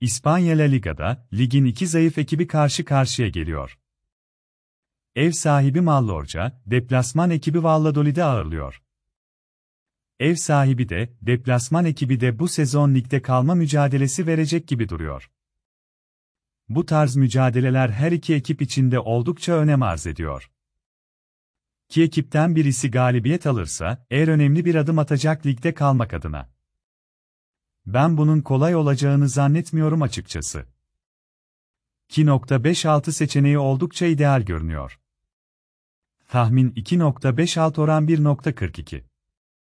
İspanya La Liga'da, ligin iki zayıf ekibi karşı karşıya geliyor. Ev sahibi Mallorca, deplasman ekibi Valladolid'i ağırlıyor. Ev sahibi de, deplasman ekibi de bu sezon ligde kalma mücadelesi verecek gibi duruyor. Bu tarz mücadeleler her iki ekip içinde oldukça önem arz ediyor. Ki ekipten birisi galibiyet alırsa, eğer önemli bir adım atacak ligde kalmak adına. Ben bunun kolay olacağını zannetmiyorum açıkçası. 2.56 seçeneği oldukça ideal görünüyor. Tahmin 2.56 oran 1.42.